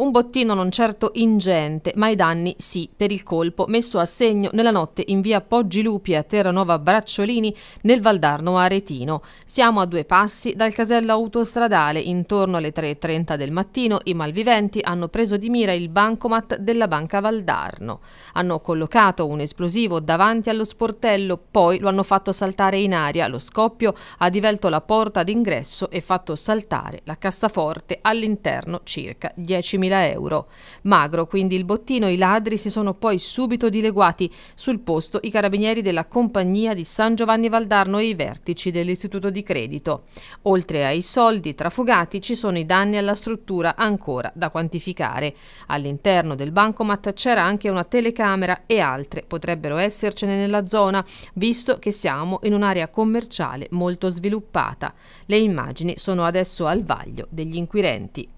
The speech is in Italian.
Un bottino non certo ingente, ma i danni sì per il colpo messo a segno nella notte in via Poggi Lupi a Terranova Bracciolini nel Valdarno Aretino. Siamo a due passi dal casello autostradale. Intorno alle 3.30 del mattino i malviventi hanno preso di mira il bancomat della banca Valdarno. Hanno collocato un esplosivo davanti allo sportello, poi lo hanno fatto saltare in aria. Lo scoppio ha divelto la porta d'ingresso e fatto saltare la cassaforte all'interno circa 10 minuti. 4.000 euro. Magro quindi il bottino, i ladri si sono poi subito dileguati. Sul posto i carabinieri della compagnia di San Giovanni Valdarno e i vertici dell'istituto di credito. Oltre ai soldi trafugati ci sono i danni alla struttura ancora da quantificare. All'interno del bancomat c'era anche una telecamera e altre potrebbero essercene nella zona, visto che siamo in un'area commerciale molto sviluppata. Le immagini sono adesso al vaglio degli inquirenti.